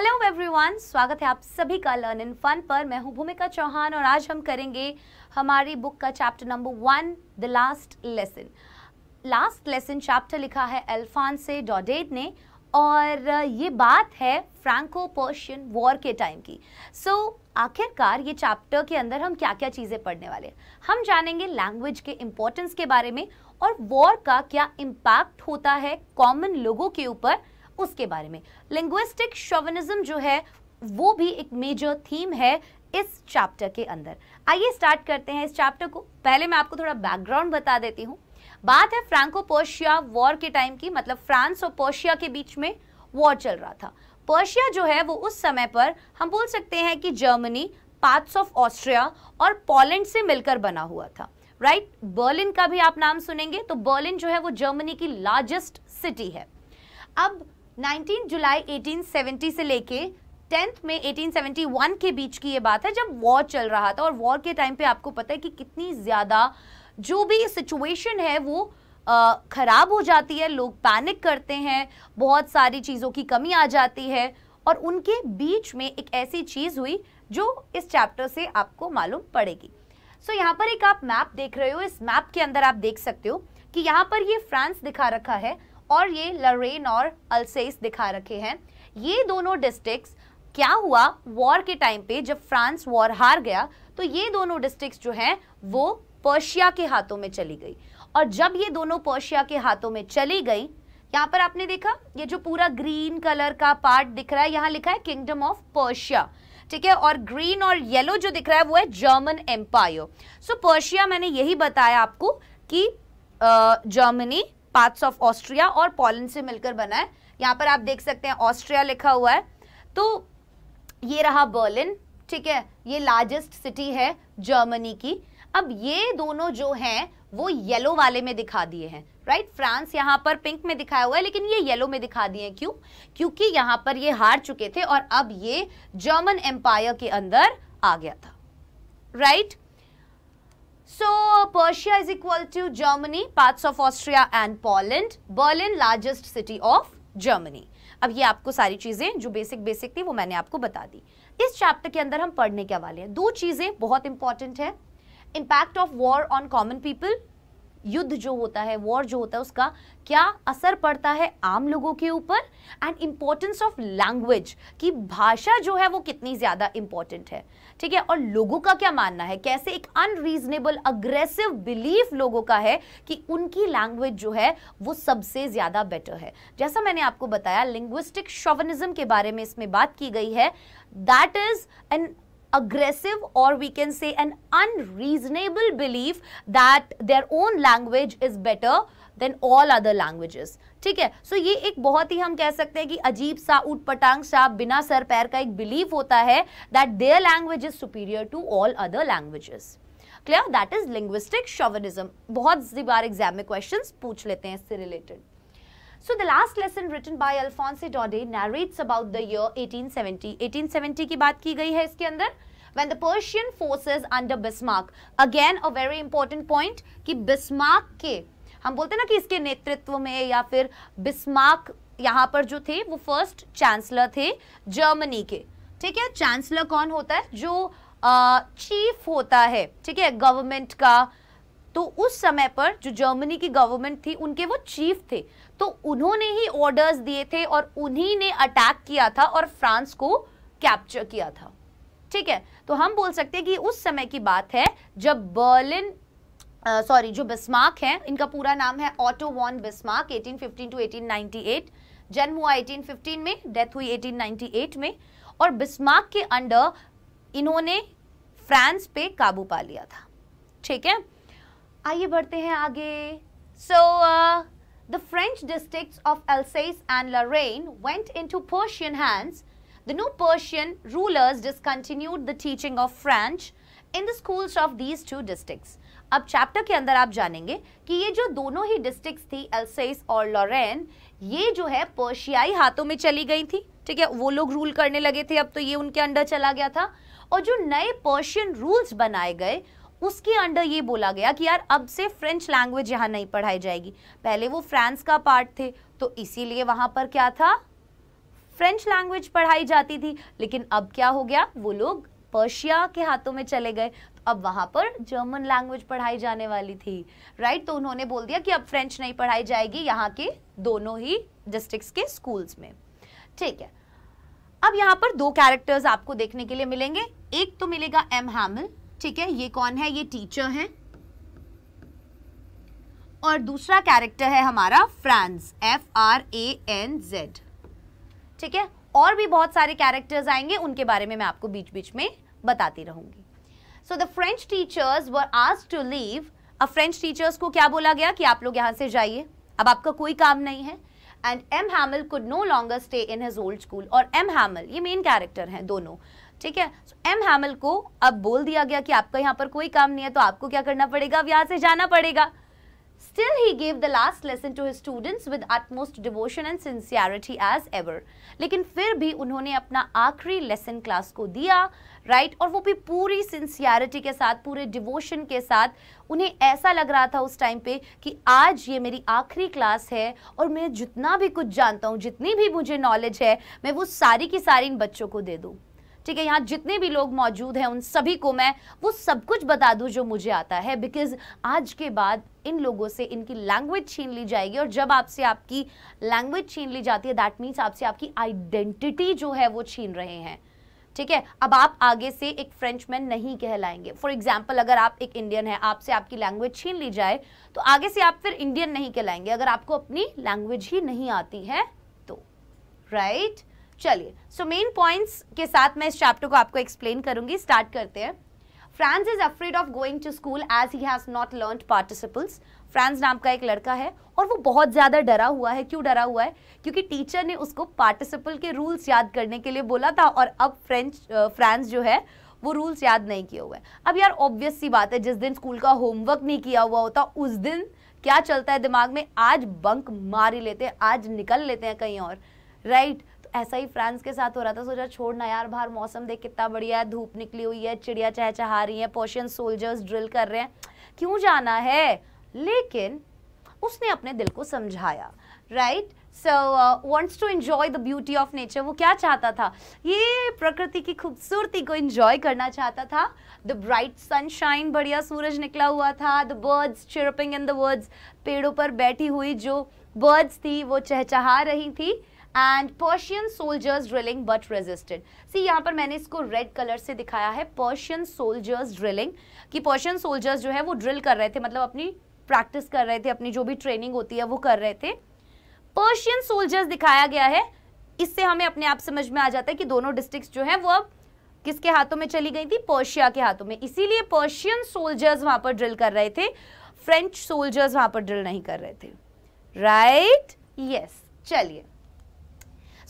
Hello everyone स्वागत है आप सभी का लर्न इन फन पर मैं हूं भूमिका चौहान और आज हम करेंगे हमारी बुक का chapter number one the last lesson last lesson chapter लिखा है एल्फान से डॉडेड ने और ये बात है फ्रैंको पर्शियन वॉर के टाइम की सो so, आखिरकार ये चैप्टर के अंदर हम क्या क्या चीज़ें पढ़ने वाले हैं हम जानेंगे लैंग्वेज के इम्पोर्टेंस के बारे में और वॉर का क्या इम्पैक्ट होता है कॉमन लोगों के ऊपर उसके बारे में लिंग्विस्टिक शोविनिज्म जो है वो भी एक मेजर थीम है इस चैप्टर के अंदर आइए स्टार्ट करते हैं इस चैप्टर को पहले मैं आपको थोड़ा बैकग्राउंड बता देती हूँ बात है फ्रांको पर्शिया वॉर के टाइम की मतलब फ्रांस और पर्शिया के बीच में वॉर चल रहा था पर्शिया जो है वो उस समय पर हम बोल सकते हैं कि जर्मनी पार्ट्स ऑफ ऑस्ट्रिया और पोलैंड से मिलकर बना हुआ था राइट right? बर्लिन का भी आप नाम सुनेंगे तो बर्लिन जो है वो जर्मनी की लार्जेस्ट सिटी है अब 19 जुलाई 1870 से लेके टेंथ में 1871 के बीच की ये बात है जब वॉर चल रहा था और वॉर के टाइम पे आपको पता है कि कितनी ज़्यादा जो भी सिचुएशन है वो ख़राब हो जाती है लोग पैनिक करते हैं बहुत सारी चीज़ों की कमी आ जाती है और उनके बीच में एक ऐसी चीज़ हुई जो इस चैप्टर से आपको मालूम पड़ेगी सो so, यहाँ पर एक आप मैप देख रहे हो इस मैप के अंदर आप देख सकते हो कि यहाँ पर ये फ्रांस दिखा रखा है और ये लरेन और अल्सेस दिखा रखे हैं ये दोनों डिस्ट्रिक्ट क्या हुआ वॉर के टाइम पे जब फ्रांस वॉर हार गया तो ये दोनों डिस्ट्रिक्ट जो हैं वो पर्शिया के हाथों में चली गई और जब ये दोनों पर्शिया के हाथों में चली गई यहाँ पर आपने देखा ये जो पूरा ग्रीन कलर का पार्ट दिख रहा है यहाँ लिखा है किंगडम ऑफ पर्शिया ठीक है और ग्रीन और येलो जो दिख रहा है वो है जर्मन एम्पायर सो पर्शिया मैंने यही बताया आपको कि जर्मनी पार्ट्स ऑफ ऑस्ट्रिया और पोलैंड से मिलकर बना है यहाँ पर आप देख सकते हैं ऑस्ट्रिया लिखा हुआ है तो ये रहा बर्लिन ठीक है ये लार्जेस्ट सिटी है जर्मनी की अब ये दोनों जो हैं वो येलो वाले में दिखा दिए हैं राइट फ्रांस यहाँ पर पिंक में दिखाया हुआ है लेकिन ये येलो में दिखा दिए हैं क्यों क्योंकि यहाँ पर ये हार चुके थे और अब ये जर्मन एम्पायर के अंदर आ गया था right So Persia is equal to Germany, parts of Austria and Poland. Berlin, largest city of Germany. अब ये आपको सारी चीज़ें जो बेसिक बेसिक थी वो मैंने आपको बता दी इस चैप्टर के अंदर हम पढ़ने के हवाले हैं दो चीज़ें बहुत इंपॉर्टेंट है impact of war on common people युद्ध जो होता है वॉर जो होता है उसका क्या असर पड़ता है आम लोगों के ऊपर एंड इम्पोर्टेंस ऑफ लैंग्वेज कि भाषा जो है वो कितनी ज़्यादा इम्पॉर्टेंट है ठीक है और लोगों का क्या मानना है कैसे एक अनरीजनेबल अग्रेसिव बिलीफ लोगों का है कि उनकी लैंग्वेज जो है वो सबसे ज़्यादा बेटर है जैसा मैंने आपको बताया लिंग्विस्टिक शोवनिज्म के बारे में इसमें बात की गई है that is an aggressive or we can say an unreasonable belief that their own language is better than all other languages ठीक है सो so, ये एक बहुत ही हम कह सकते हैं कि अजीब सा उठ पटांग सा बिना सर पैर का एक बिलीव होता है that their language is superior to all other languages clear that is linguistic chauvinism बहुत सी बार एग्जाम में क्वेश्चंस पूछ लेते हैं इससे related So the last lesson written by Alphonse Daudet narrates about the year 1870. 1870 की बात की गई है इसके अंदर when the Persian forces under Bismarck. Again a very important point कि Bismarck के हम बोलते ना कि इसके नेतृत्व में या फिर बिस्मार्क यहाँ पर जो थे वो फर्स्ट चांसलर थे जर्मनी के ठीक है चांसलर कौन होता है जो चीफ होता है ठीक है गवर्नमेंट का तो उस समय पर जो जर्मनी की गवर्नमेंट थी उनके वो चीफ थे तो उन्होंने ही ऑर्डर्स दिए थे और उन्हीं ने अटैक किया था और फ्रांस को कैप्चर किया था ठीक है तो हम बोल सकते हैं कि उस समय की बात है जब बर्लिन सॉरी uh, जो बिस्मार्क है इनका पूरा नाम है ऑटो वॉन बिस्मार्क 1815 टू 1898 जन्म हुआ 1815 में डेथ हुई 1898 में और बिस्मार्क के अंडर इन्होंने फ्रांस पे काबू पा लिया था ठीक है आइए बढ़ते हैं आगे so so, uh, the French districts of Alsace and Lorraine went into Persian hands, the new Persian rulers discontinued the teaching of French in the schools of these two districts. अब चैप्टर के अंदर आप जानेंगे कि ये जो दोनों ही डिस्ट्रिक्ट्स थी एल्सेस और लॉरेन ये जो है पर्शियाई हाथों में चली गई थी ठीक है वो लोग रूल करने लगे थे अब तो ये उनके अंडर चला गया था और जो नए पर्शियन रूल्स बनाए गए उसके अंडर ये बोला गया कि यार अब से फ्रेंच लैंग्वेज यहाँ नहीं पढ़ाई जाएगी पहले वो फ्रांस का पार्ट थे तो इसीलिए वहाँ पर क्या था फ्रेंच लैंग्वेज पढ़ाई जाती थी लेकिन अब क्या हो गया वो लोग पर्शिया के हाथों में चले गए तो अब वहाँ पर जर्मन लैंग्वेज पढ़ाई जाने वाली थी राइट तो उन्होंने बोल दिया कि अब फ्रेंच नहीं पढ़ाई जाएगी यहाँ के दोनों ही डिस्ट्रिक्ट के स्कूल्स में ठीक है अब यहाँ पर दो कैरेक्टर्स आपको देखने के लिए मिलेंगे एक तो मिलेगा एम हैमल ठीक है ये कौन है ये टीचर है और दूसरा कैरेक्टर है हमारा Franz F R A N Z ठीक है और भी बहुत सारे कैरेक्टर्स आएंगे उनके बारे में मैं आपको बीच बीच में बताती रहूंगी so the French teachers were आज टू लीव अब फ्रेंच टीचर्स को क्या बोला गया कि आप लोग यहाँ से जाइए अब आपका कोई काम नहीं है and M Hamel could no longer stay in his old school और एम हैमल ये मेन कैरेक्टर हैं दोनों ठीक है एम हैमल को अब बोल दिया गया कि आपका यहाँ पर कोई काम नहीं है तो आपको क्या करना पड़ेगा अब यहां से जाना पड़ेगा Still, he gave the last lesson to his students with utmost devotion and sincerity as ever. लेकिन फिर भी उन्होंने अपना आखिरी लेसन क्लास को दिया राइट right? और वो भी पूरी सिंसियरिटी के साथ पूरे डिवोशन के साथ उन्हें ऐसा लग रहा था उस टाइम पे कि आज ये मेरी आखिरी क्लास है और मैं जितना भी कुछ जानता हूँ जितनी भी मुझे नॉलेज है मैं वो सारी की सारी इन बच्चों को दे दूँ ठीक है यहाँ जितने भी लोग मौजूद हैं उन सभी को मैं वो सब कुछ बता दूँ जो मुझे आता है बिकॉज आज के बाद इन लोगों से इनकी लैंग्वेज छीन ली जाएगी और जब आपसे आपकी लैंग्वेज छीन ली जाती है दैट मीन्स आपसे आपकी आइडेंटिटी जो है वो छीन रहे हैं ठीक है अब आप आगे से एक फ्रेंचमैन नहीं कहलाएंगे फॉर एग्जाम्पल अगर आप एक इंडियन है आपसे आपकी लैंग्वेज छीन ली जाए तो आगे से आप फिर इंडियन नहीं कहलाएंगे अगर आपको अपनी लैंग्वेज ही नहीं आती है तो राइट right? चलिए सो मेन पॉइंट्स के साथ मैं इस चैप्टर को आपको एक्सप्लेन करूंगी स्टार्ट करते हैं Franz is afraid of going to school as he has not learn participles Franz नाम का एक लड़का है और वो बहुत ज़्यादा डरा हुआ है क्यों डरा हुआ है क्योंकि टीचर ने उसको पार्टिसिपल के रूल्स याद करने के लिए बोला था और अब फ्रेंच फ्रांस जो है वो रूल्स याद नहीं किए हुए अब यार ऑब्वियस सी बात है जिस दिन स्कूल का होमवर्क नहीं किया हुआ होता उस दिन क्या चलता है दिमाग में आज बंक मार ही लेते हैं आज निकल लेते हैं कहीं और राइट right? ऐसा ही फ्रांस के साथ हो रहा था सोचा छोड़ना यार बाहर मौसम देख कितना बढ़िया है धूप निकली हुई है चिड़िया चहचहा रही है पोशियन सोल्जर्स ड्रिल कर रहे हैं क्यों जाना है लेकिन उसने अपने दिल को समझाया right so wants to enjoy the beauty of nature वो क्या चाहता था ये प्रकृति की खूबसूरती को इन्जॉय करना चाहता था द ब्राइट सनशाइन बढ़िया सूरज निकला हुआ था the birds chirping in the words पेड़ों पर बैठी हुई जो बर्ड्स थी वो चहचहा रही थी and Persian soldiers drilling but resisted see यहाँ पर मैंने इसको रेड कलर से दिखाया है पर्शियन सोल्जर्स ड्रिलिंग कि पर्शियन सोल्जर्स जो है वो ड्रिल कर रहे थे मतलब अपनी प्रैक्टिस कर रहे थे अपनी जो भी ट्रेनिंग होती है वो कर रहे थे पर्शियन सोल्जर्स दिखाया गया है इससे हमें अपने आप समझ में आ जाता है कि दोनों डिस्ट्रिक्ट जो है वो अब किसके हाथों में चली गई थी पर्शिया के हाथों में इसीलिए पर्शियन सोल्जर्स वहां पर ड्रिल कर रहे थे फ्रेंच सोल्जर्स वहां पर ड्रिल नहीं कर रहे थे राइट right? Yes yes. चलिए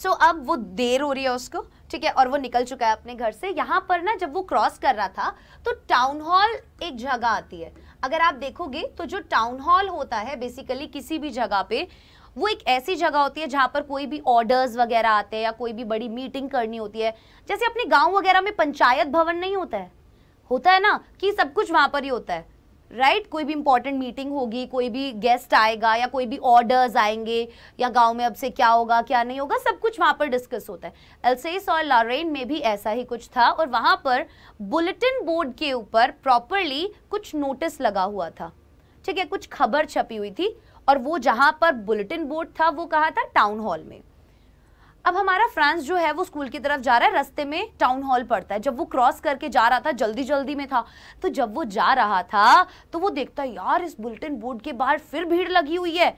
सो so, अब वो देर हो रही है उसको ठीक है और वो निकल चुका है अपने घर से यहाँ पर ना जब वो क्रॉस कर रहा था तो टाउन हॉल एक जगह आती है अगर आप देखोगे तो जो टाउन हॉल होता है बेसिकली किसी भी जगह पे वो एक ऐसी जगह होती है जहाँ पर कोई भी ऑर्डर्स वगैरह आते हैं या कोई भी बड़ी मीटिंग करनी होती है जैसे अपने गाँव वगैरह में पंचायत भवन नहीं होता है होता है ना कि सब कुछ वहाँ पर ही होता है राइट right? कोई भी इंपॉर्टेंट मीटिंग होगी कोई भी गेस्ट आएगा या कोई भी ऑर्डर्स आएंगे या गांव में अब से क्या होगा क्या नहीं होगा सब कुछ वहाँ पर डिस्कस होता है एलसेस और लारेन में भी ऐसा ही कुछ था और वहाँ पर बुलेटिन बोर्ड के ऊपर प्रॉपरली कुछ नोटिस लगा हुआ था ठीक है कुछ खबर छपी हुई थी और वो जहाँ पर बुलेटिन बोर्ड था वो कहा था टाउन हॉल में अब हमारा फ्रांस जो है वो स्कूल की तरफ जा रहा है रास्ते में टाउन हॉल पड़ता है जब वो क्रॉस करके जा रहा था जल्दी जल्दी में था तो जब वो जा रहा था तो वो देखता है यार इस बुलेटिन बोर्ड के बाहर फिर भीड़ लगी हुई है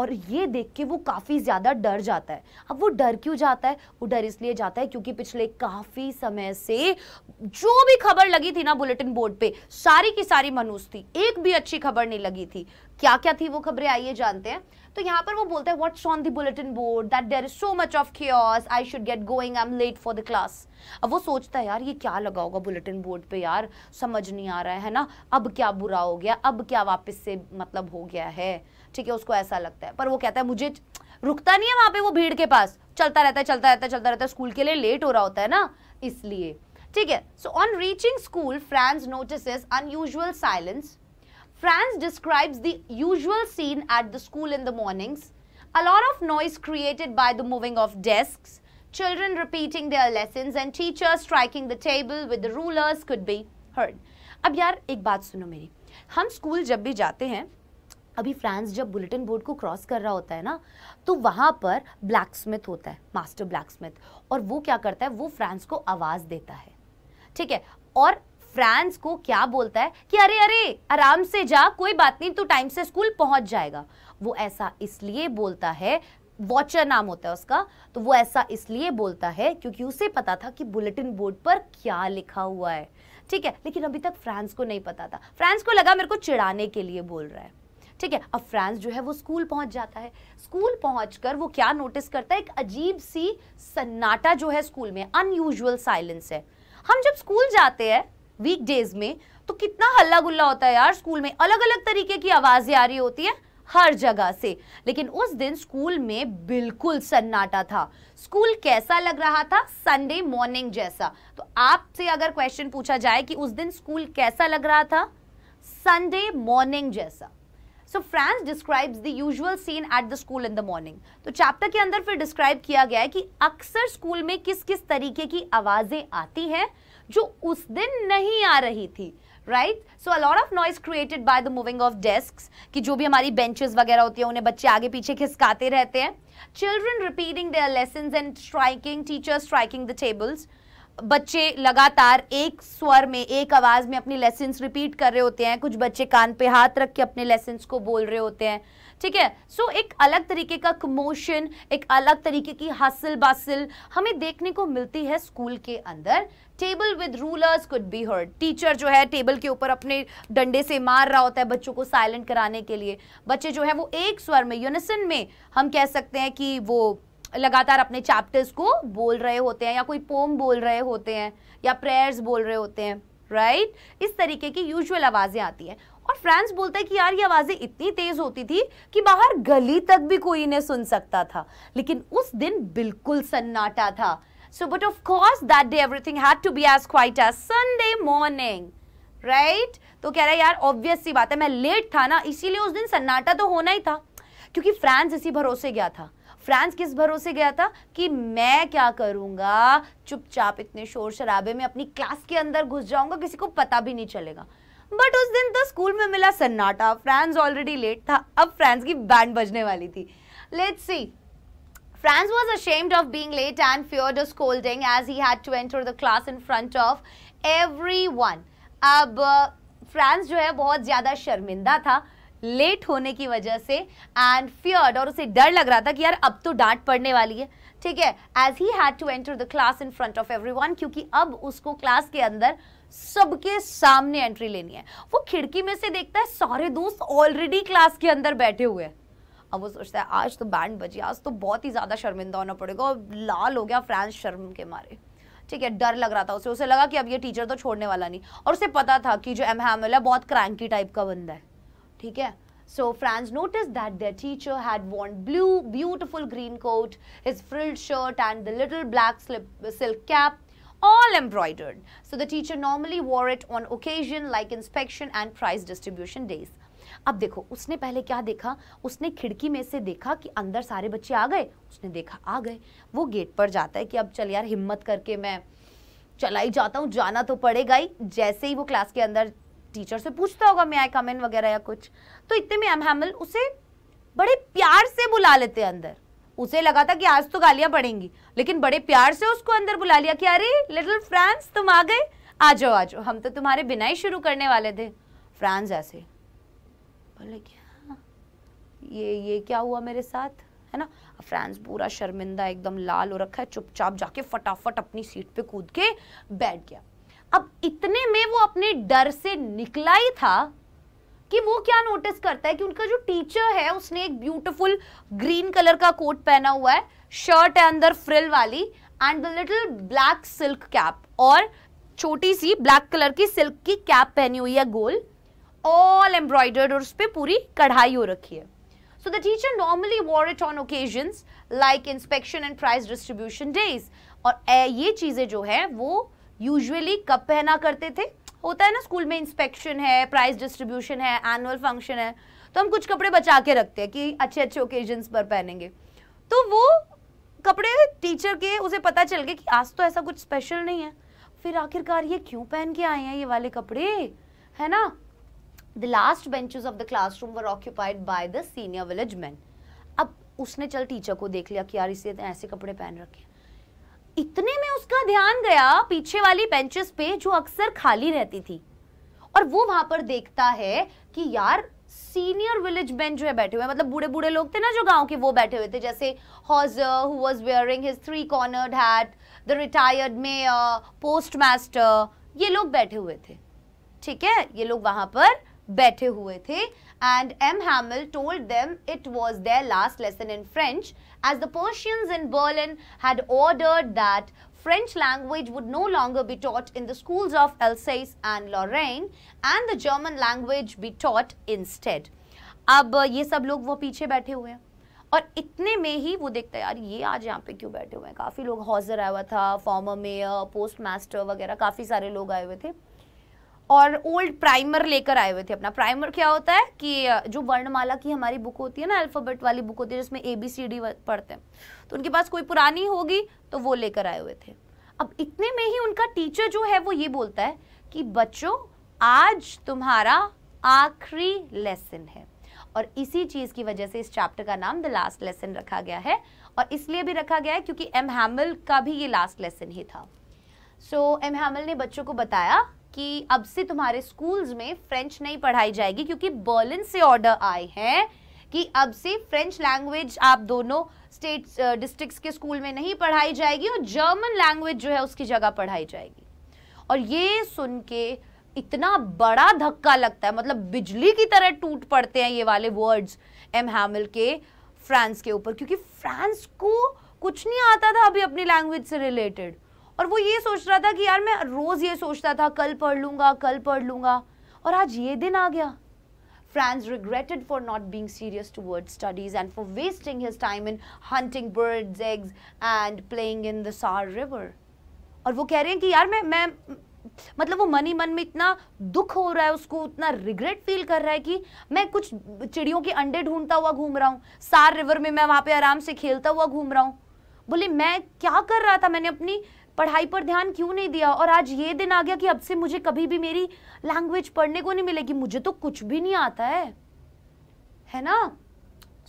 और ये देख के वो काफ़ी ज़्यादा डर जाता है अब वो डर क्यों जाता है वो डर इसलिए जाता है क्योंकि पिछले काफ़ी समय से जो भी खबर लगी थी ना बुलेटिन बोर्ड पे सारी की सारी मनुष्य थी एक भी अच्छी खबर नहीं लगी थी क्या क्या थी वो खबरें आइए जानते हैं तो यहाँ पर वो बोलता है what's on the bulletin board that there is so much of course I should get going I am late for the class अब वो सोचता है यार ये क्या लगा होगा बुलेटिन बोर्ड पे यार समझ नहीं आ रहा है ना अब क्या बुरा हो गया अब क्या वापस से मतलब हो गया है ठीक है उसको ऐसा लगता है पर वो कहता है मुझे रुकता नहीं है वहाँ पे वो भीड़ के पास चलता रहता है चलता रहता है चलता रहता है स्कूल के लिए लेट हो रहा होता है ना इसलिए ठीक है so on reaching school friends notice unusual silence Franz describes the usual scene at the school in the mornings. A lot of noise created by the moving of desks, children repeating their lessons and teachers striking the table with the rulers could be heard. अब यार एक बात सुनो मेरी हम school जब भी जाते हैं अभी फ्रांस जब बुलेटिन बोर्ड को क्रॉस कर रहा होता है ना तो वहाँ पर ब्लैक स्मिथ होता है मास्टर ब्लैक स्मिथ और वो क्या करता है वो फ्रांस को आवाज़ देता है ठीक है और फ्रांस को क्या बोलता है कि अरे अरे आराम से जा कोई बात नहीं तो टाइम से स्कूल पहुंच जाएगा वो ऐसा इसलिए बोलता है वॉचर नाम होता है उसका तो वो ऐसा इसलिए बोलता है क्योंकि उसे पता था कि बुलेटिन बोर्ड पर क्या लिखा हुआ है ठीक है लेकिन अभी तक फ्रांस को नहीं पता था फ्रांस को लगा मेरे को चिढ़ाने के लिए बोल रहा है ठीक है अब फ्रांस जो है वो स्कूल पहुंच जाता है स्कूल पहुंचकर वो क्या नोटिस करता है एक अजीब सी सन्नाटा जो है स्कूल में अनयूजल साइलेंस है हम जब स्कूल जाते हैं वीकडेज में तो कितना हल्ला गुल्ला होता है यार स्कूल में अलग अलग तरीके की आवाज़ें आ रही होती है हर जगह से लेकिन उस दिन स्कूल में बिल्कुल सन्नाटा था स्कूल कैसा लग रहा था संडे मॉर्निंग जैसा तो आपसे अगर क्वेश्चन पूछा जाए कि उस दिन स्कूल कैसा लग रहा था संडे मॉर्निंग जैसा so Franz describes the usual scene at the school in the morning तो चैप्टर के अंदर फिर डिस्क्राइब किया गया है कि अक्सर स्कूल में किस किस तरीके की आवाज़ें आती हैं जो उस दिन नहीं आ रही थी right so a lot of noise created by the moving of desk कि जो भी हमारी बेंचेस वगैरह होती है उन्हें बच्चे आगे पीछे खिसकाते रहते हैं children repeating their lesson and striking teacher striking the tables बच्चे लगातार एक स्वर में एक आवाज़ में अपनी लेसन रिपीट कर रहे होते हैं कुछ बच्चे कान पे हाथ रख के अपने लेसन को बोल रहे होते हैं ठीक है सो एक अलग तरीके का कमोशन एक अलग तरीके की हासिल बासिल हमें देखने को मिलती है स्कूल के अंदर table with rulers could be heard teacher जो है टेबल के ऊपर अपने डंडे से मार रहा होता है बच्चों को साइलेंट कराने के लिए बच्चे जो है वो एक स्वर में यूनिसन में हम कह सकते हैं कि वो लगातार अपने चैप्टर्स को बोल रहे होते हैं या कोई पोम बोल रहे होते हैं या प्रेयर्स बोल रहे होते हैं राइट right? इस तरीके की यूजुअल आवाज़ें आती हैं और फ्रांस बोलता है कि यार ये आवाज़ें इतनी तेज़ होती थी कि बाहर गली तक भी कोई इन्हें सुन सकता था लेकिन उस दिन बिल्कुल सन्नाटा था so but of course that day everything had to be as quiet as Sunday morning right तो कह रहा है यार ऑब्वियस सी बात है मैं लेट था ना इसीलिए उस दिन सन्नाटा तो होना ही था क्योंकि फ्रांस इसी भरोसे गया था फ्रांस किस भरोसे गया था कि मैं क्या करूंगा चुपचाप इतने शोर शराबे में अपनी क्लास के अंदर घुस जाऊंगा किसी को पता भी नहीं चलेगा बट उस दिन तो स्कूल में मिला सन्नाटा फ्रांस ऑलरेडी लेट था अब फ्रांस की बैंड बजने वाली थी let's see Franz was ashamed of being late and feared a scolding as he had to enter the class in front of everyone. अब फ्रांस uh, जो है बहुत ज़्यादा शर्मिंदा था लेट होने की वजह से एंड फियर्ड और उसे डर लग रहा था कि यार अब तो डांट पड़ने वाली है ठीक है as he had to enter the class in front of everyone क्योंकि अब उसको क्लास के अंदर सबके सामने एंट्री लेनी है वो खिड़की में से देखता है सारे दोस्त ऑलरेडी क्लास के अंदर बैठे हुए हैं अब वो सोचता है आज तो बैंड बजी आज तो बहुत ही ज़्यादा शर्मिंदा होना पड़ेगा और लाल हो गया फ्रांस शर्म के मारे ठीक है डर लग रहा था उसे उसे लगा कि अब ये टीचर तो छोड़ने वाला नहीं और उसे पता था कि जो एम हैमल है बहुत क्रैंकी टाइप का बंदा है ठीक है सो Franz notice that the teacher had worn blue beautiful green coat his frilled shirt and the little black slip silk cap all embroidered. So the teacher normally wore it on occasion like inspection and prize distribution days. अब देखो उसने पहले क्या देखा उसने खिड़की में से देखा कि अंदर सारे बच्चे आ गए उसने देखा आ गए वो गेट पर जाता है कि अब चल यार हिम्मत करके मैं चला ही जाता हूँ जाना तो पड़ेगा ही जैसे ही वो क्लास के अंदर टीचर से पूछता होगा मैं आई कमेंट वगैरह या कुछ तो इतने में एम हैमल उसे बड़े प्यार से बुला लेते अंदर उसे लगा था कि आज तो गालियां पड़ेंगी लेकिन बड़े प्यार से उसको अंदर बुला लिया कि अरे लिटिल फ्रांस तुम आ गए आ जाओ आ जाओ हम तो तुम्हारे बिना ही शुरू करने वाले थे फ्रांस ऐसे बोले क्या हाँ, ये ये क्या हुआ मेरे साथ है ना फ्रांस पूरा शर्मिंदा एकदम लाल हो रखा है चुपचाप जाके फटाफट अपनी सीट पे कूद के बैठ गया अब इतने में वो अपने डर से निकला ही था कि वो क्या नोटिस करता है कि उनका जो टीचर है उसने एक ब्यूटीफुल ग्रीन कलर का कोट पहना हुआ है शर्ट है अंदर फ्रिल वाली and the little black silk cap और छोटी सी ब्लैक कलर की सिल्क की कैप पहनी हुई है गोल ऑल एम्ब्रॉयडर्ड और उस पर पूरी कढ़ाई हो रखी है so the teacher normally wore it on occasion like inspection and prize distribution days और ये चीज़ें जो है वो यूजली कब पहना करते थे होता है ना स्कूल में इंस्पेक्शन है प्राइस डिस्ट्रीब्यूशन है एनुअल फंक्शन है तो हम कुछ कपड़े बचा के रखते हैं कि अच्छे अच्छे ओकेजन्स पर पहनेंगे तो वो कपड़े टीचर के उसे पता चल गया कि आज तो ऐसा कुछ स्पेशल नहीं है फिर आखिरकार ये क्यों पहन के आए हैं ये वाले कपड़े है ना the last benches of the class room were occupied by the senior village man अब उसने चल टीचर को देख लिया कि यार इसे ऐसे कपड़े पहन रखे इतने में उसका ध्यान गया पीछे वाली बेंचेस पे जो अक्सर खाली रहती थी और वो वहां पर देखता है कि यार सीनियर विलेज बेंच जो है बैठे हुए मतलब बूढ़े बूढ़े लोग थे ना जो गांव के वो बैठे हुए थे जैसे Hauser who was wearing his three cornered hat the retired mayor post master ये लोग बैठे हुए थे ठीक है ये लोग वहां पर बैठे हुए थे and M Hamel told them it was their last lesson in French as the Persians in Berlin had ordered that French language would no longer be taught in the schools of Alsace and Lorraine and the German language be taught instead. अब ये सब लोग वो पीछे बैठे हुए हैं और इतने में ही वो देखता हैं यार ये आज यहाँ पे क्यों बैठे हुए हैं काफ़ी लोग हॉजर आया हुआ था फॉर्मर मेयर पोस्ट वगैरह काफ़ी सारे लोग आए हुए थे और ओल्ड प्राइमर लेकर आए हुए थे अपना प्राइमर क्या होता है कि जो वर्णमाला की हमारी बुक होती है ना अल्फ़ाबेट वाली बुक होती है जिसमें ए बी सी डी पढ़ते हैं तो उनके पास कोई पुरानी होगी तो वो लेकर आए हुए थे अब इतने में ही उनका टीचर जो है वो ये बोलता है कि बच्चों आज तुम्हारा आखिरी लेसन है और इसी चीज़ की वजह से इस चैप्टर का नाम द लास्ट लेसन रखा गया है और इसलिए भी रखा गया है क्योंकि एम हैमल का भी ये लास्ट लेसन ही था सो so, एम हैमल ने बच्चों को बताया कि अब से तुम्हारे स्कूल्स में फ्रेंच नहीं पढ़ाई जाएगी क्योंकि बर्लिन से ऑर्डर आए हैं कि अब से फ्रेंच लैंग्वेज आप दोनों स्टेट डिस्ट्रिक्ट्स के स्कूल में नहीं पढ़ाई जाएगी और जर्मन लैंग्वेज जो है उसकी जगह पढ़ाई जाएगी और ये सुन के इतना बड़ा धक्का लगता है मतलब बिजली की तरह टूट पड़ते हैं ये वाले वर्ड्स एम हैमिल के फ्रांस के ऊपर क्योंकि फ्रांस को कुछ नहीं आता था अभी अपनी लैंग्वेज से रिलेटेड और वो ये सोच रहा था कि यार मैं रोज़ ये सोचता था कल पढ़ लूंगा कल पढ़ लूंगा और आज ये दिन आ गया Franz regretted for not being serious toward studies and for wasting his time in hunting birds eggs and playing in the Saar river और वो कह रहे हैं कि यार मैं मैं मतलब वो मनी मन में इतना दुख हो रहा है उसको उतना रिग्रेट फील कर रहा है कि मैं कुछ चिड़ियों के अंडे ढूंढता हुआ घूम रहा हूँ सार रिवर में मैं वहाँ पे आराम से खेलता हुआ घूम रहा हूँ बोले मैं क्या कर रहा था मैंने अपनी पढ़ाई पर ध्यान क्यों नहीं दिया और आज ये दिन आ गया कि अब से मुझे कभी भी मेरी लैंग्वेज पढ़ने को नहीं मिलेगी मुझे तो कुछ भी नहीं आता है है ना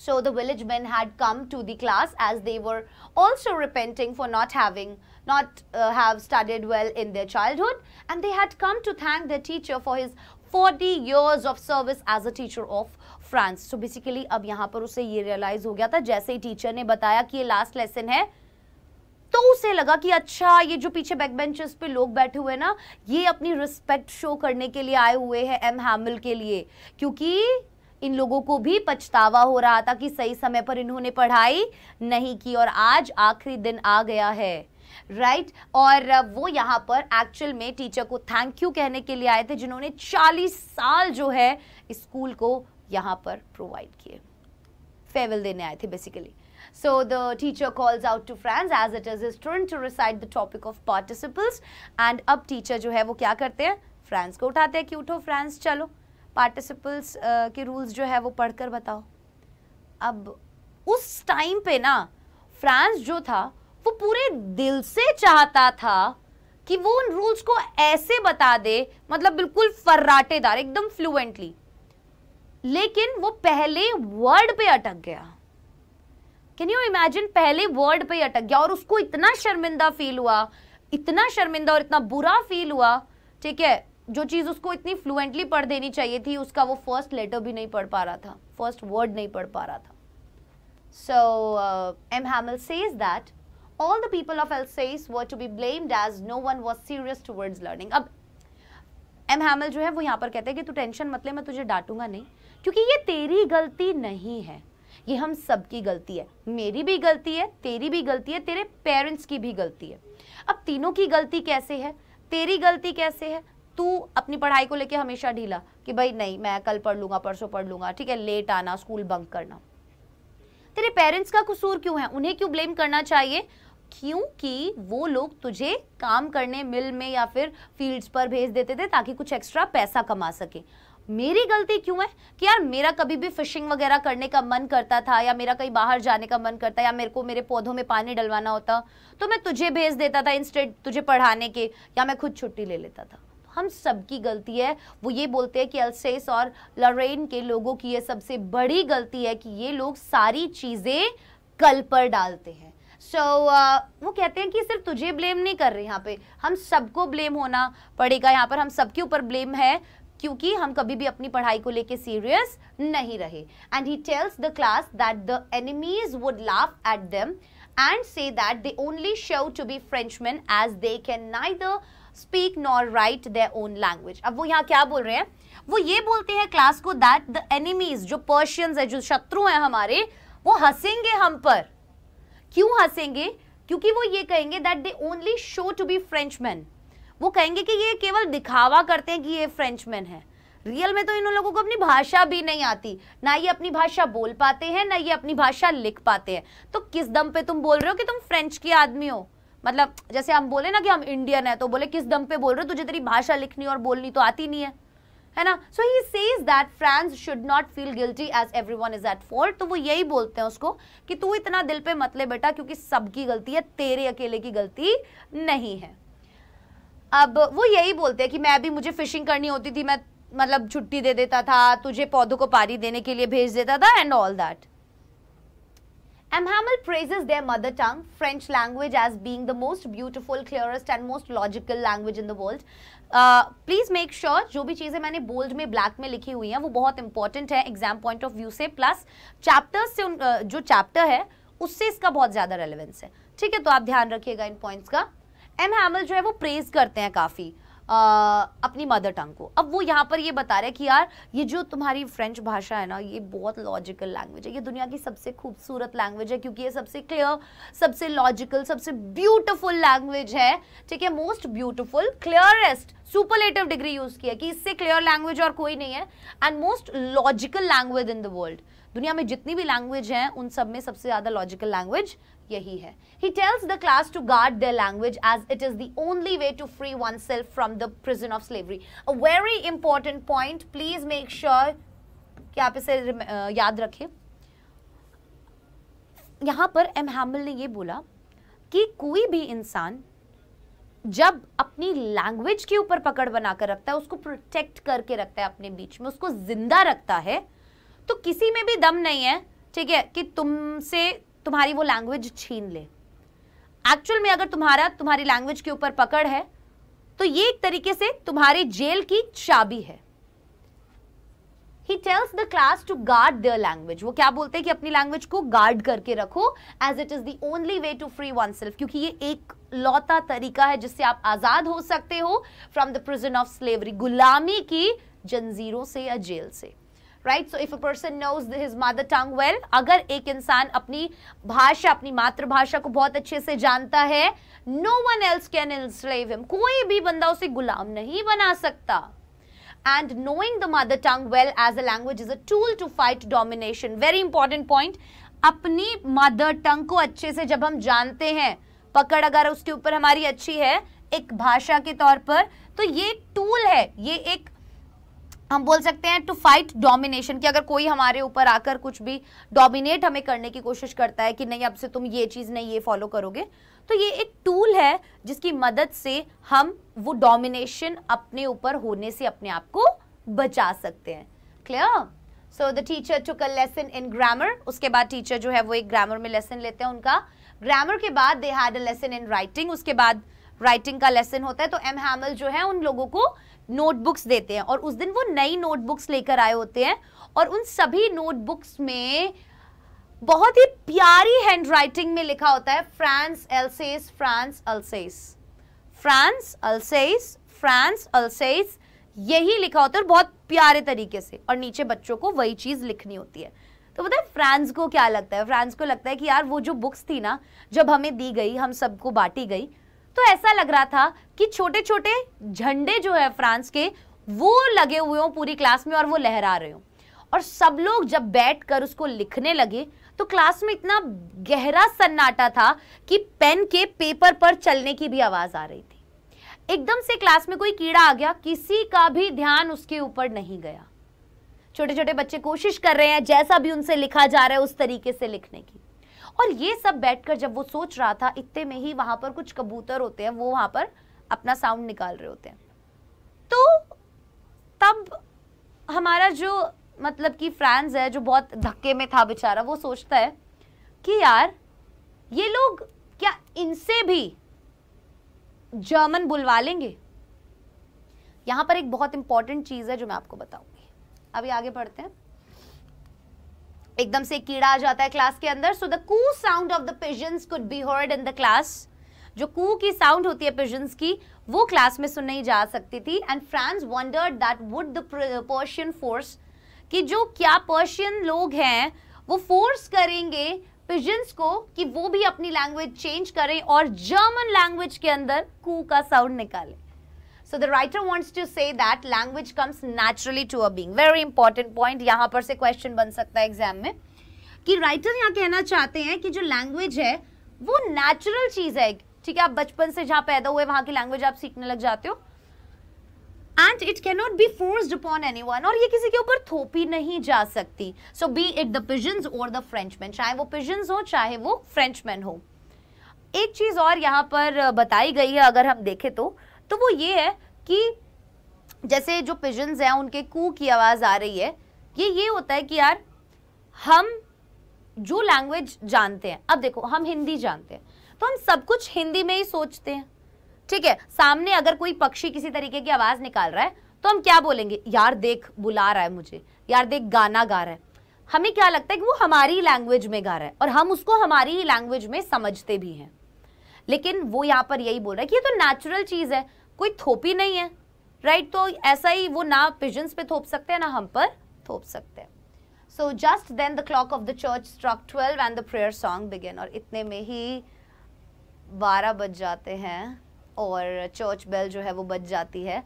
so the village man had come to the as they were also repenting for not having not have studied well in their childhood and they had come to thank the teacher for his forty years of service as a teacher of France so basically अब यहाँ पर उसे ये realise हो गया था जैसे ही teacher ने बताया कि ये लास्ट लेसन है तो उसे लगा कि अच्छा ये जो पीछे बैक बेंचेस पे लोग बैठे हुए ना ये अपनी रिस्पेक्ट शो करने के लिए आए हुए हैं एम हैमिल के लिए क्योंकि इन लोगों को भी पछतावा हो रहा था कि सही समय पर इन्होंने पढ़ाई नहीं की और आज आखिरी दिन आ गया है राइट right? और वो यहाँ पर एक्चुअल में टीचर को थैंक यू कहने के लिए आए थे जिन्होंने 40 साल जो है स्कूल को यहाँ पर प्रोवाइड किए फेयरवेल देने आए थे basically So the teacher calls out to Franz as it is his turn to recite the topic of participles and अब teacher jo hai wo kya karte hain Franz ko uthate hain ki utho Franz chalo participles uh, ke rules jo hai wo padh kar batao ab us time pe na Franz jo tha wo pure dil se chahta tha कि वो उन rules को ऐसे बता दे मतलब बिल्कुल फर्राटेदार एकदम fluently लेकिन वो पहले वर्ड पे अटक गया कैन यू इमेजिन पहले वर्ड पे अटक गया और उसको इतना शर्मिंदा फील हुआ इतना शर्मिंदा और इतना बुरा फील हुआ ठीक है जो चीज़ उसको इतनी फ्लुएंटली पढ़ देनी चाहिए थी उसका वो फर्स्ट लेटर भी नहीं पढ़ पा रहा था फर्स्ट वर्ड नहीं पढ़ पा रहा था so M Hamel says that all the people of says were to be blamed as no one was serious towards learning अब एम हैमल जो है वो यहाँ पर कहते हैं कि तू टेंशन मतलब मैं तुझे डांटूंगा नहीं क्योंकि ये तेरी गलती नहीं है ये हम सबकी गलती है मेरी भी गलती है तेरी भी गलती है तेरे पेरेंट्स की भी गलती है अब तीनों की गलती कैसे है तेरी गलती कैसे है तू अपनी पढ़ाई को लेके हमेशा ढीला कि भाई नहीं मैं कल पढ़ लूंगा परसों पढ़ लूंगा ठीक है लेट आना स्कूल बंक करना तेरे पेरेंट्स का कसूर क्यों है उन्हें क्यों ब्लेम करना चाहिए क्योंकि वो लोग तुझे काम करने मिल में या फिर फील्ड्स पर भेज देते थे ताकि कुछ एक्स्ट्रा पैसा कमा सके मेरी गलती क्यों है कि यार मेरा कभी भी फिशिंग वगैरह करने का मन करता था या मेरा कहीं बाहर जाने का मन करता या मेरे को मेरे पौधों में पानी डलवाना होता तो मैं तुझे भेज देता था इंस्टेड तुझे पढ़ाने के या मैं खुद छुट्टी ले लेता था हम सबकी गलती है वो ये बोलते हैं कि अल्सेस और लरेन के लोगों की ये सबसे बड़ी गलती है कि ये लोग सारी चीज़ें कल पर डालते हैं सो so, uh, वो कहते हैं कि सिर्फ तुझे ब्लेम नहीं कर रहे यहाँ पे हम सबको ब्लेम होना पड़ेगा यहाँ पर हम सबके ऊपर ब्लेम है क्योंकि हम कभी भी अपनी पढ़ाई को लेके सीरियस नहीं रहे and he tells the class that the enemies would laugh at them and say that they only show to be Frenchman as they can neither speak nor write their own language अब वो यहाँ क्या बोल रहे हैं वो ये बोलते हैं क्लास को दैट द एनिमीज जो पर्शियंस है जो शत्रु हैं हमारे वो हंसेंगे हम पर क्यों हंसेंगे क्योंकि वो ये कहेंगे that they only show to be Frenchman वो कहेंगे कि ये केवल दिखावा करते हैं कि ये फ्रेंचमैन है रियल में तो इन लोगों को अपनी भाषा भी नहीं आती ना ये अपनी भाषा बोल पाते हैं ना ये अपनी भाषा लिख पाते हैं तो किस दम पे तुम बोल रहे हो कि तुम फ्रेंच के आदमी हो मतलब जैसे हम बोले ना कि हम इंडियन है तो बोले किस दम पे बोल रहे हो तुझे तेरी भाषा लिखनी और बोलनी तो आती नहीं है है ना so he says that Franz should not feel guilty as every one is at fault तो वो यही बोलते हैं उसको कि तू इतना दिल पे मत ले बेटा क्योंकि सबकी गलती है तेरे अकेले की गलती नहीं है अब वो यही बोलते हैं कि मैं भी मुझे फिशिंग करनी होती थी मैं मतलब छुट्टी दे देता था तुझे पौधों को पानी देने के लिए भेज देता था and all that Amhamel praises their mother tongue French language as being the most beautiful clearest and most logical language in the world please make sure जो भी चीज़ें मैंने बोल्ड में ब्लैक में लिखी हुई हैं वो बहुत इंपॉर्टेंट है एग्जाम पॉइंट ऑफ व्यू से प्लस चैप्टर्स से उन, uh, जो चैप्टर है उससे इसका बहुत ज़्यादा रेलिवेंस है ठीक है तो आप ध्यान रखिएगा इन पॉइंट्स का एम हैमल जो है वो प्रेज करते हैं काफ़ी आ, अपनी मदर टंग को अब वो यहाँ पर ये बता रहे हैं कि यार ये जो तुम्हारी फ्रेंच भाषा है ना ये बहुत लॉजिकल लैंग्वेज है ये दुनिया की सबसे खूबसूरत लैंग्वेज है क्योंकि ये सबसे क्लियर सबसे लॉजिकल सबसे ब्यूटीफुल लैंग्वेज है ठीक है most beautiful clearest superlative degree use किया कि इससे क्लियर लैंग्वेज और कोई नहीं है and most logical language in the world दुनिया में जितनी भी लैंग्वेज हैं उन सब में सबसे ज़्यादा लॉजिकल लैंग्वेज यही है he tells the class to guard the language as it is the only way to free oneself from the prison of slavery a very important point please make sure कि आप इसे याद रखें यहाँ पर M हैमल ने ये बोला कि कोई भी इंसान जब अपनी लैंग्वेज के ऊपर पकड़ बनाकर रखता है उसको प्रोटेक्ट करके रखता है अपने बीच में उसको जिंदा रखता है तो किसी में भी दम नहीं है ठीक है कि तुमसे तुम्हारी वो लैंग्वेज छीन ले एक्चुअल में अगर तुम्हारा तुम्हारी लैंग्वेज के ऊपर पकड़ है तो ये एक तरीके से तुम्हारी जेल की चाबी है he tells the class to guard their language वो क्या बोलते हैं कि अपनी लैंग्वेज को गार्ड करके रखो as it is the only way to free oneself क्योंकि ये एक लौता तरीका है जिससे आप आजाद हो सकते हो from the prison of slavery गुलामी की जंजीरों से या जेल से right so if a person knows his mother tongue well अगर एक इंसान अपनी भाषा अपनी मातृभाषा को बहुत अच्छे से जानता है no one else can enslave him कोई भी बंदा उसे गुलाम नहीं बना सकता and knowing the mother tongue well as a language is a tool to fight domination very important point अपनी मदर टंग को अच्छे से जब हम जानते हैं पकड़ अगर उसके ऊपर हमारी अच्छी है एक भाषा के तौर पर तो ये टूल है ये एक हम बोल सकते हैं टू फाइट डोमिनेशन कि अगर कोई हमारे ऊपर आकर कुछ भी डोमिनेट हमें करने की कोशिश करता है कि नहीं अब से तुम ये चीज़ नहीं ये फॉलो करोगे तो ये एक टूल है जिसकी मदद से हम वो डोमिनेशन अपने ऊपर होने से अपने आप को बचा सकते हैं clear so the teacher to a lesson in grammar उसके बाद टीचर जो है वो एक ग्रामर में लेसन लेते हैं उनका ग्रामर के बाद they had a lesson in writing उसके बाद राइटिंग का लेसन होता है तो एम हैमल जो है उन लोगों को नोटबुक्स देते हैं और उस दिन वो नई नोटबुक्स लेकर आए होते हैं और उन सभी नोटबुक्स में बहुत ही प्यारी हैंडराइटिंग में लिखा होता है France Alsace France Alsace France Alsace France Alsace यही लिखा होता है बहुत प्यारे तरीके से और नीचे बच्चों को वही चीज़ लिखनी होती है तो पता है फ्रांस को क्या लगता है फ्रांस को लगता है कि यार वो जो बुक्स थी ना जब हमें दी गई हम सबको बांटी गई तो ऐसा लग रहा था कि छोटे छोटे झंडे जो है फ्रांस के वो लगे हुए हों पूरी क्लास में और वो लहरा रहे हों और सब लोग जब बैठ कर उसको लिखने लगे तो क्लास में इतना गहरा सन्नाटा था कि पेन के पेपर पर चलने की भी आवाज़ आ रही थी एकदम से क्लास में कोई कीड़ा आ गया किसी का भी ध्यान उसके ऊपर नहीं गया छोटे छोटे बच्चे कोशिश कर रहे हैं जैसा भी उनसे लिखा जा रहा है उस तरीके से लिखने की और ये सब बैठकर जब वो सोच रहा था इतने में ही वहाँ पर कुछ कबूतर होते हैं वो वहाँ पर अपना साउंड निकाल रहे होते हैं तो तब हमारा जो मतलब कि फ्रांस है जो बहुत धक्के में था बेचारा वो सोचता है कि यार ये लोग क्या इनसे भी जर्मन बुलवा लेंगे यहाँ पर एक बहुत इंपॉर्टेंट चीज़ है जो मैं आपको बताऊंगी अभी आगे बढ़ते हैं एकदम से कीड़ा आ जाता है क्लास के अंदर so the coo sound of the pigeons could be heard in the class जो कू की साउंड होती है पिजन्स की वो क्लास में सुन नहीं जा सकती थी and Franz wonder that would the Persian force कि जो क्या पर्शियन लोग हैं वो फोर्स करेंगे पिजन्स को कि वो भी अपनी लैंग्वेज चेंज करें और जर्मन लैंग्वेज के अंदर कू का साउंड निकालें so the writer wants to say that language comes naturally to a being very important point यहाँ पर से क्वेश्चन बन सकता है एग्जाम में कि राइटर यहाँ कहना चाहते हैं कि जो लैंग्वेज है वो नेचुरल चीज़ है ठीक है आप बचपन से जहाँ पैदा हुए वहां की लैंग्वेज आप सीखने लग जाते हो and it cannot be force upon any one और ये किसी के ऊपर थोपी नहीं जा सकती so be it the pigeons और द फ्रेंचमैन चाहे वो पिजन्स हो चाहे वो फ्रेंचमैन हो एक चीज़ और यहाँ पर बताई गई है अगर हम देखें तो तो वो ये है कि जैसे जो पिजन्स हैं उनके कू की आवाज़ आ रही है ये ये होता है कि यार हम जो लैंग्वेज जानते हैं अब देखो हम हिंदी जानते हैं तो हम सब कुछ हिंदी में ही सोचते हैं ठीक है सामने अगर कोई पक्षी किसी तरीके की आवाज़ निकाल रहा है तो हम क्या बोलेंगे यार देख बुला रहा है मुझे यार देख गाना गा रहा है हमें क्या लगता है कि वो हमारी लैंग्वेज में गा रहा है और हम उसको हमारी ही लैंग्वेज में समझते भी हैं लेकिन वो यहाँ पर यही बोल रहा है कि ये तो नेचुरल चीज़ है कोई थोपी नहीं है राइट तो ऐसा ही वो ना पिजन्स पे थोप सकते हैं ना हम पर थोप सकते हैं so just then the clock of the church struck twelve and the prayer song begin और इतने में ही बारह बज जाते हैं और चर्च बेल जो है वो बज जाती है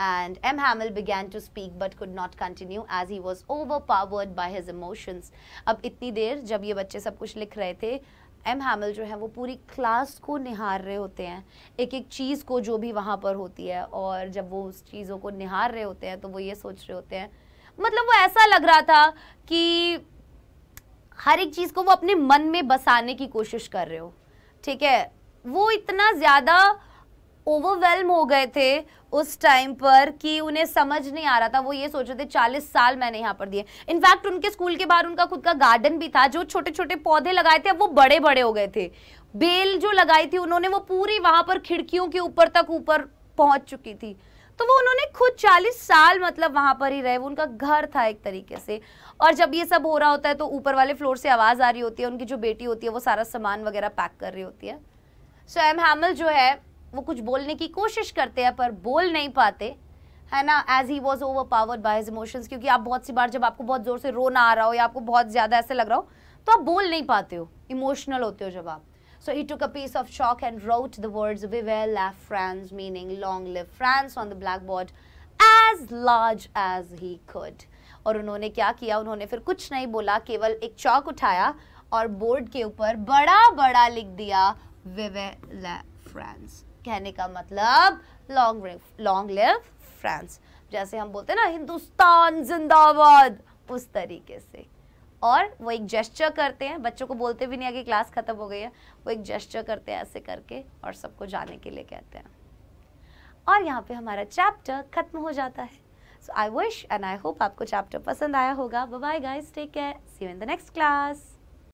M M. Began to speak but could not continue as he was overpowered by his emotions अब इतनी देर जब ये बच्चे सब कुछ लिख रहे थे एम हैमल जो है वो पूरी क्लास को निहार रहे होते हैं एक एक चीज़ को जो भी वहाँ पर होती है और जब वो उस चीज़ों को निहार रहे होते हैं तो वो ये सोच रहे होते हैं मतलब वो ऐसा लग रहा था कि हर एक चीज़ को वो अपने मन में बसाने की कोशिश कर रहे हो ठीक है वो इतना ज़्यादा ओवरवेलम हो गए थे उस टाइम पर कि उन्हें समझ नहीं आ रहा था वो ये सोच रहे थे चालीस साल मैंने यहाँ पर दिए इनफैक्ट उनके स्कूल के बाहर उनका खुद का गार्डन भी था जो छोटे छोटे पौधे लगाए थे अब वो बड़े बड़े हो गए थे बेल जो लगाई थी उन्होंने वो पूरी वहां पर खिड़कियों के ऊपर तक ऊपर पहुंच चुकी थी तो वो उन्होंने खुद चालीस साल मतलब वहां पर ही रहे वो उनका घर था एक तरीके से और जब ये सब हो रहा होता है तो ऊपर वाले फ्लोर से आवाज़ आ रही होती है उनकी जो बेटी होती है वो सारा सामान वगैरह पैक कर रही होती है सो एम हैमल जो है वो कुछ बोलने की कोशिश करते हैं पर बोल नहीं पाते है ना as he was overpower by his emotions क्योंकि आप बहुत सी बार जब आपको बहुत ज़ोर से रोना आ रहा हो या आपको बहुत ज़्यादा ऐसे लग रहा हो तो आप बोल नहीं पाते हो इमोशनल होते हो जब आप so he took a piece of chalk and wrote the words we well Vive France meaning long live France on the black board as large as he could. और उन्होंने क्या किया उन्होंने फिर कुछ नहीं बोला केवल एक चौक उठाया और बोर्ड के ऊपर बड़ा बड़ा लिख दिया विवे ले फ्रांस कहने का मतलब लॉन्ग लॉन्ग लिव फ्रांस जैसे हम बोलते हैं ना हिंदुस्तान जिंदाबाद उस तरीके से और वो एक जेस्चर करते हैं बच्चों को बोलते भी नहीं आगे क्लास ख़त्म हो गई है वो एक जेस्चर करते हैं ऐसे करके और सबको जाने के लिए कहते हैं और यहाँ पे हमारा चैप्टर ख़त्म हो जाता है so I wish and I hope आपको चैप्टर पसंद आया होगा bye guys take care see you in the next class